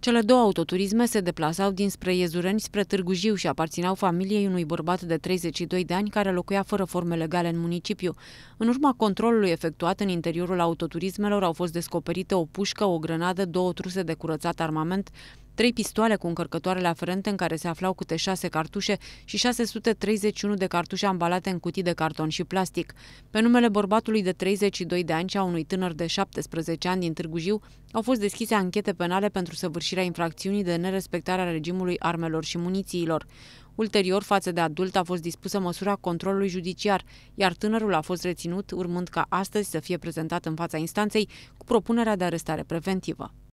Cele două autoturisme se deplasau dinspre Iezureni spre Târgu Jiu și aparțineau familiei unui bărbat de 32 de ani care locuia fără forme legale în municipiu. În urma controlului efectuat în interiorul autoturismelor au fost descoperite o pușcă, o grenadă, două truse de curățat armament, trei pistoale cu încărcătoarele aferente în care se aflau câte șase cartușe și 631 de cartușe ambalate în cutii de carton și plastic. Pe numele bărbatului de 32 de ani și a unui tânăr de 17 ani din Târgu Jiu au fost deschise anchete penale pentru săvârșirea infracțiunii de nerespectare a regimului armelor și munițiilor. Ulterior, față de adult, a fost dispusă măsura controlului judiciar, iar tânărul a fost reținut, urmând ca astăzi să fie prezentat în fața instanței cu propunerea de arestare preventivă.